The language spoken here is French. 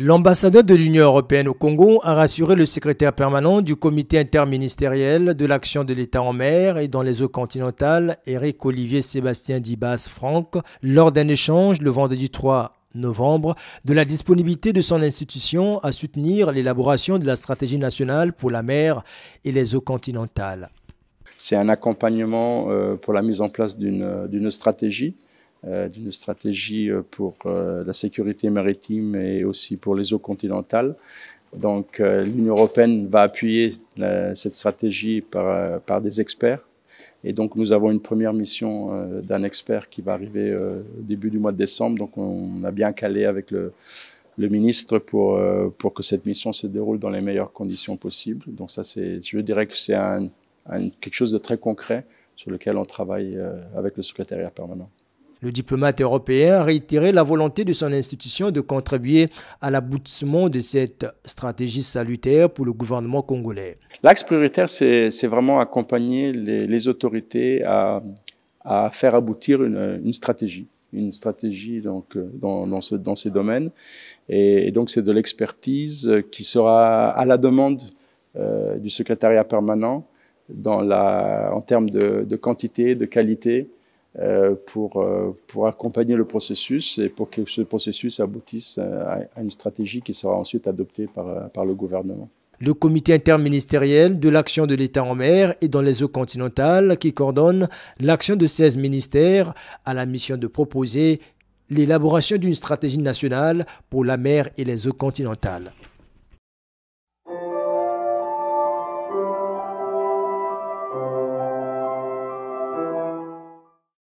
L'ambassadeur de l'Union européenne au Congo a rassuré le secrétaire permanent du comité interministériel de l'action de l'État en mer et dans les eaux continentales, Eric Olivier Sébastien Dibas Franck, lors d'un échange le vendredi 3 novembre de la disponibilité de son institution à soutenir l'élaboration de la stratégie nationale pour la mer et les eaux continentales. C'est un accompagnement euh, pour la mise en place d'une stratégie euh, d'une stratégie euh, pour euh, la sécurité maritime et aussi pour les eaux continentales. Donc l'Union européenne va appuyer cette stratégie par, par des experts. Et donc nous avons une première mission d'un expert qui va arriver au début du mois de décembre. Donc on a bien calé avec le, ministre pour, pour que cette mission se déroule dans les meilleures conditions possibles. Donc ça, c'est, je dirais que c'est quelque chose de très concret sur lequel on travaille avec le secrétariat permanent. Le diplomate européen a réitéré la volonté de son institution de contribuer à l'aboutissement de cette stratégie salutaire pour le gouvernement congolais. L'axe prioritaire, c'est vraiment accompagner les, autorités à, faire aboutir une, stratégie une stratégie donc dans, ces domaines et, donc c'est de l'expertise qui sera à la demande euh, du secrétariat permanent en termes de, de quantité, de qualité euh, euh, pour, accompagner le processus et pour que ce processus aboutisse euh, à, une stratégie qui sera ensuite adoptée par, par le gouvernement. Le comité interministériel de l'action de l'État en mer et dans les eaux continentales qui coordonne l'action de 16 ministères a la mission de proposer l'élaboration d'une stratégie nationale pour la mer et les eaux continentales.